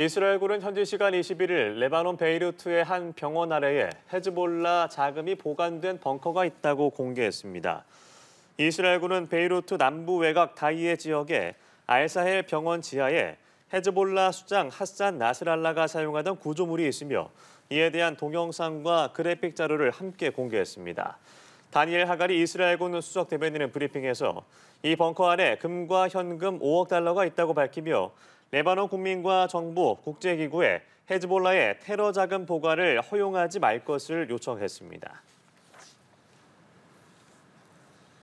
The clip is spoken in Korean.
이스라엘군은 현지 시간 21일 레바논 베이루트의 한 병원 아래에 헤즈볼라 자금이 보관된 벙커가 있다고 공개했습니다. 이스라엘군은 베이루트 남부 외곽 다이에 지역에 알사헬 병원 지하에 헤즈볼라 수장 하산 나스랄라가 사용하던 구조물이 있으며 이에 대한 동영상과 그래픽 자료를 함께 공개했습니다. 다니엘 하갈이 이스라엘군 수석 대변인은 브리핑에서 이 벙커 안에 금과 현금 5억 달러가 있다고 밝히며 레바논 국민과 정부, 국제기구에 헤즈볼라의 테러 자금 보관을 허용하지 말 것을 요청했습니다.